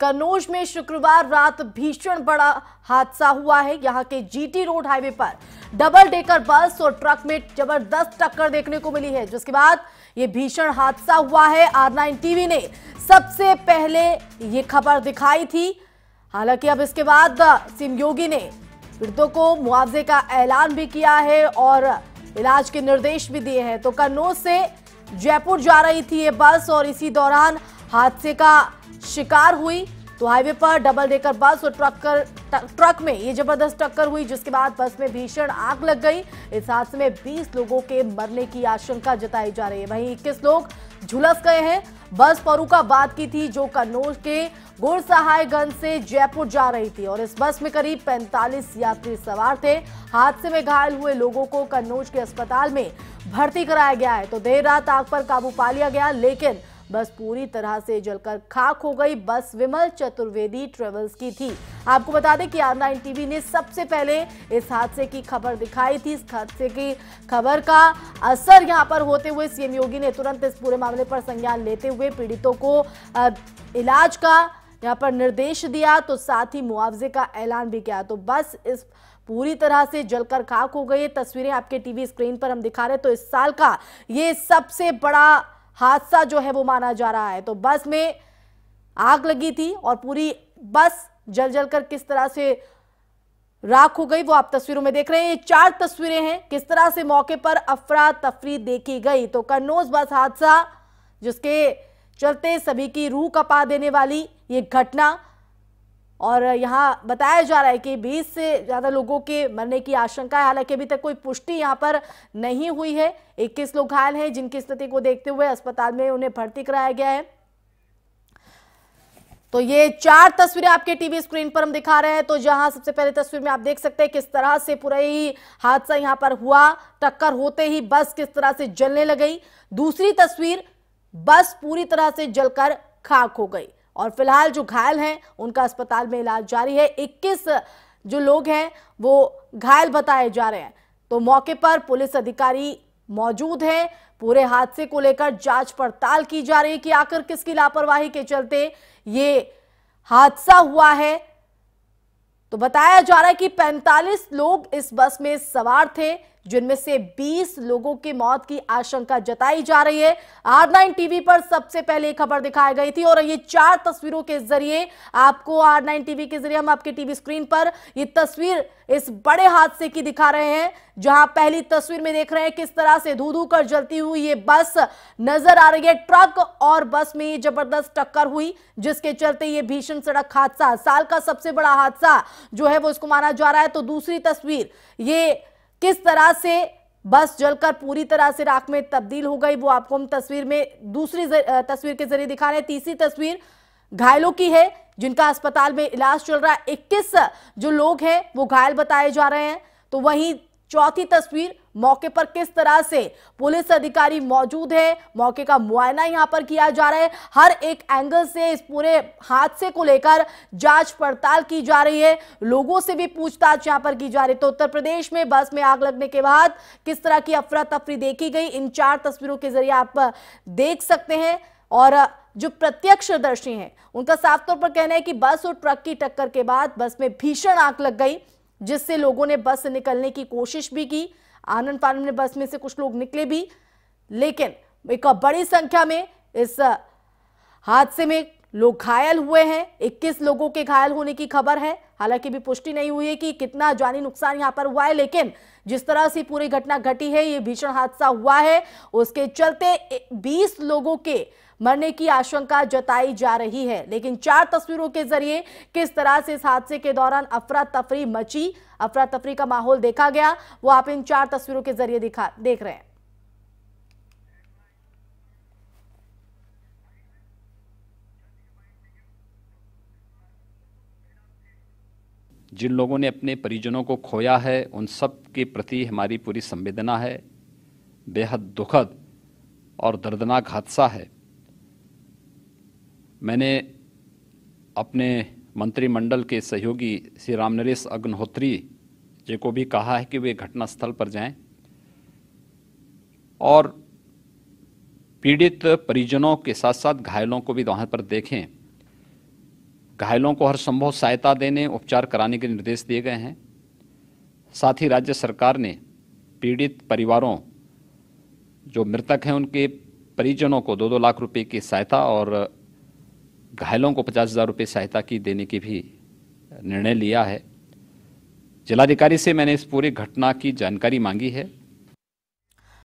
कन्नौज में शुक्रवार रात भीषण बड़ा हादसा हुआ है यहाँ के जीटी रोड हाईवे पर डबल डेकर बस और ट्रक में जबरदस्त टक्कर देखने को मिली है जिसके बाद ये भीषण हादसा हुआ है आर नाइन टीवी ने सबसे पहले ये खबर दिखाई थी हालांकि अब इसके बाद सीएम योगी ने पीड़ितों को मुआवजे का ऐलान भी किया है और इलाज के निर्देश भी दिए हैं तो कन्नौज से जयपुर जा रही थी ये बस और इसी दौरान हादसे का शिकार हुई तो हाईवे पर डबल डेकर बस और ट्रक कर ट्रक में ये जबरदस्त टक्कर हुई जिसके बाद बस में भीषण आग लग गई इस हादसे में 20 लोगों के मरने की आशंका जताई जा रही है वहीं 21 लोग झुलस गए हैं बस फरूखाबाद की थी जो कन्नौज के गुड़सहायगंज से जयपुर जा रही थी और इस बस में करीब 45 यात्री सवार थे हादसे में घायल हुए लोगों को कन्नौज के अस्पताल में भर्ती कराया गया है तो देर रात आग पर काबू पा लिया गया लेकिन बस पूरी तरह से जलकर खाक हो गई बस विमल चतुर्वेदी ट्रेवल्स की थी आपको बता दें कि आर नाइन टीवी ने सबसे पहले इस हादसे की खबर दिखाई थी इस हादसे की खबर का असर यहां पर होते हुए सीएम योगी ने तुरंत इस पूरे मामले पर संज्ञान लेते हुए पीड़ितों को इलाज का यहाँ पर निर्देश दिया तो साथ ही मुआवजे का ऐलान भी किया तो बस इस पूरी तरह से जलकर खाक हो गई तस्वीरें आपके टीवी स्क्रीन पर हम दिखा रहे तो इस साल का ये सबसे बड़ा हादसा जो है वो माना जा रहा है तो बस में आग लगी थी और पूरी बस जल जल कर किस तरह से राख हो गई वो आप तस्वीरों में देख रहे हैं ये चार तस्वीरें हैं किस तरह से मौके पर अफरा तफरी देखी गई तो कन्नौज बस हादसा जिसके चलते सभी की रूह कपा देने वाली ये घटना और यहाँ बताया जा रहा है कि 20 से ज़्यादा लोगों के मरने की आशंका है हालांकि अभी तक कोई पुष्टि यहाँ पर नहीं हुई है 21 लोग घायल हैं जिनकी स्थिति को देखते हुए अस्पताल में उन्हें भर्ती कराया गया है तो ये चार तस्वीरें आपके टीवी स्क्रीन पर हम दिखा रहे हैं तो जहां सबसे पहले तस्वीर में आप देख सकते हैं किस तरह से पूरा ही हादसा यहां पर हुआ टक्कर होते ही बस किस तरह से जलने लगी दूसरी तस्वीर बस पूरी तरह से जलकर खाक हो गई और फिलहाल जो घायल हैं उनका अस्पताल में इलाज जारी है 21 जो लोग हैं वो घायल बताए जा रहे हैं तो मौके पर पुलिस अधिकारी मौजूद हैं पूरे हादसे को लेकर जांच पड़ताल की जा रही है कि आखिर किसकी लापरवाही के चलते ये हादसा हुआ है तो बताया जा रहा है कि 45 लोग इस बस में सवार थे जिनमें से 20 लोगों की मौत की आशंका जताई जा रही है आर नाइन टीवी पर सबसे पहले खबर दिखाई गई थी और ये चार तस्वीरों के जरिए आपको आर नाइन टीवी के जरिए हम आपके टीवी स्क्रीन पर ये तस्वीर इस बड़े हादसे की दिखा रहे हैं जहां पहली तस्वीर में देख रहे हैं किस तरह से धू धू कर जलती हुई ये बस नजर आ रही है ट्रक और बस में ये जबरदस्त टक्कर हुई जिसके चलते ये भीषण सड़क हादसा साल का सबसे बड़ा हादसा जो है वो इसको माना जा रहा है तो दूसरी तस्वीर ये किस तरह से बस जलकर पूरी तरह से राख में तब्दील हो गई वो आपको हम तस्वीर में दूसरी तस्वीर के जरिए दिखा रहे हैं तीसरी तस्वीर घायलों की है जिनका अस्पताल में इलाज चल रहा है इक्कीस जो लोग हैं वो घायल बताए जा रहे हैं तो वहीं चौथी तस्वीर मौके पर किस तरह से पुलिस अधिकारी मौजूद है मौके का मुआयना यहां पर किया जा रहा है हर एक एंगल से इस पूरे हादसे को लेकर जांच पड़ताल की जा रही है लोगों से भी पूछताछ यहां पर की जा रही है तो उत्तर प्रदेश में बस में आग लगने के बाद किस तरह की अफरा तफरी देखी गई इन चार तस्वीरों के जरिए आप देख सकते हैं और जो प्रत्यक्षदर्शी हैं उनका साफ तौर पर कहना है कि बस और ट्रक की टक्कर के बाद बस में भीषण आग लग गई जिससे लोगों ने बस से निकलने की कोशिश भी की आनंद फानंद बस में से कुछ लोग निकले भी लेकिन एक बड़ी संख्या में इस हादसे में लोग घायल हुए हैं 21 लोगों के घायल होने की खबर है हालांकि भी पुष्टि नहीं हुई है कि कितना जानी नुकसान यहाँ पर हुआ है लेकिन जिस तरह से पूरी घटना घटी है ये भीषण हादसा हुआ है उसके चलते 20 लोगों के मरने की आशंका जताई जा रही है लेकिन चार तस्वीरों के जरिए किस तरह से इस हादसे के दौरान अफरा तफरी मची अफरा तफरी का माहौल देखा गया वो आप इन चार तस्वीरों के जरिए दिखा देख रहे हैं जिन लोगों ने अपने परिजनों को खोया है उन सब के प्रति हमारी पूरी संवेदना है बेहद दुखद और दर्दनाक हादसा है मैंने अपने मंत्रिमंडल के सहयोगी श्री राम नरेश अग्निहोत्री जी को भी कहा है कि वे घटनास्थल पर जाएं और पीड़ित परिजनों के साथ साथ घायलों को भी वहाँ पर देखें घायलों को हर संभव सहायता देने उपचार कराने के निर्देश दिए गए हैं साथ ही राज्य सरकार ने पीड़ित परिवारों जो मृतक हैं उनके परिजनों को दो दो लाख रुपए की सहायता और घायलों को पचास हज़ार रुपये सहायता की देने की भी निर्णय लिया है जिलाधिकारी से मैंने इस पूरी घटना की जानकारी मांगी है